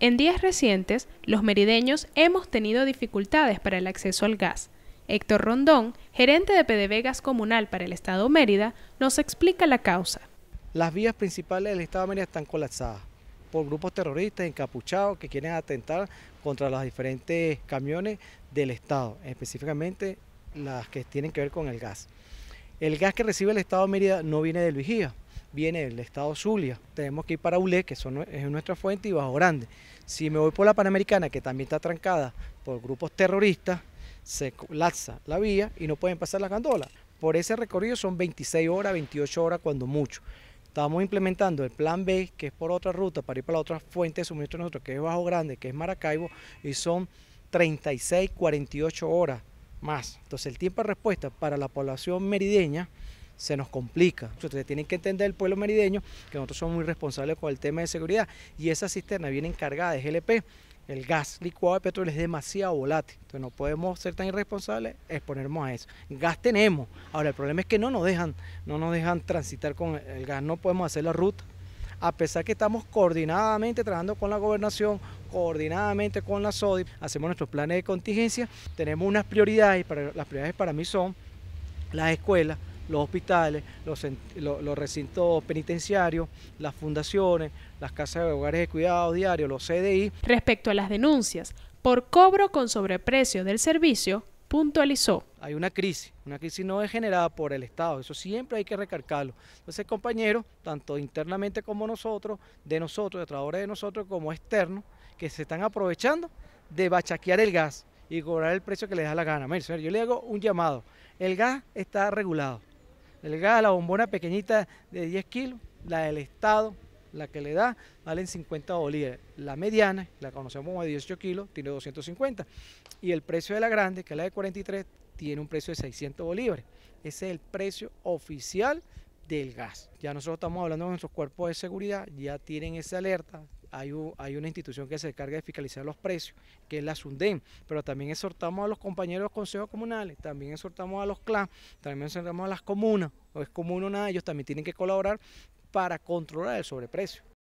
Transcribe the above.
En días recientes, los merideños hemos tenido dificultades para el acceso al gas. Héctor Rondón, gerente de PDV Gas Comunal para el Estado Mérida, nos explica la causa. Las vías principales del Estado Mérida están colapsadas por grupos terroristas encapuchados que quieren atentar contra los diferentes camiones del Estado, específicamente las que tienen que ver con el gas. El gas que recibe el Estado Mérida no viene de vigía, viene del estado Zulia. Tenemos que ir para Ule, que son, es nuestra fuente, y Bajo Grande. Si me voy por la Panamericana, que también está trancada por grupos terroristas, se colapsa la vía y no pueden pasar las gandolas. Por ese recorrido son 26 horas, 28 horas cuando mucho. Estamos implementando el plan B, que es por otra ruta, para ir para la otra fuente de suministro nuestro, que es Bajo Grande, que es Maracaibo, y son 36, 48 horas más. Entonces el tiempo de respuesta para la población merideña se nos complica. Ustedes tienen que entender el pueblo merideño que nosotros somos muy responsables con el tema de seguridad y esa cisterna viene encargada de GLP. El gas licuado de petróleo es demasiado volátil, entonces no podemos ser tan irresponsables, exponernos a eso. Gas tenemos, ahora el problema es que no nos dejan, no nos dejan transitar con el gas, no podemos hacer la ruta a pesar que estamos coordinadamente trabajando con la gobernación, coordinadamente con la SODI, hacemos nuestros planes de contingencia, tenemos unas prioridades, para, las prioridades para mí son las escuelas, los hospitales, los, recintos penitenciarios, las fundaciones, las casas de hogares de cuidado diarios, los CDI. Respecto a las denuncias por cobro con sobreprecio del servicio, puntualizó. Hay una crisis, una crisis no es generada por el Estado, eso siempre hay que recalcarlo. Entonces, compañeros, tanto internamente como nosotros, de nosotros, de trabajadores de nosotros, como externos, que se están aprovechando de bachaquear el gas y cobrar el precio que les da la gana. Mire, yo le hago un llamado. El gas está regulado. El gas, la bombona pequeñita de 10 kilos, la del Estado, la que le da, valen 50 bolívares. La mediana, la conocemos como de 18 kilos, tiene 250. Y el precio de la grande, que es la de 43, tiene un precio de 600 bolívares. Ese es el precio oficial del gas. Ya nosotros estamos hablando de nuestros cuerpos de seguridad, ya tienen esa alerta, hay, una institución que se encarga de fiscalizar los precios, que es la SUNDEM, pero también exhortamos a los compañeros de los consejos comunales, también exhortamos a los clan también exhortamos a las comunas, o es común o nada, ellos también tienen que colaborar para controlar el sobreprecio.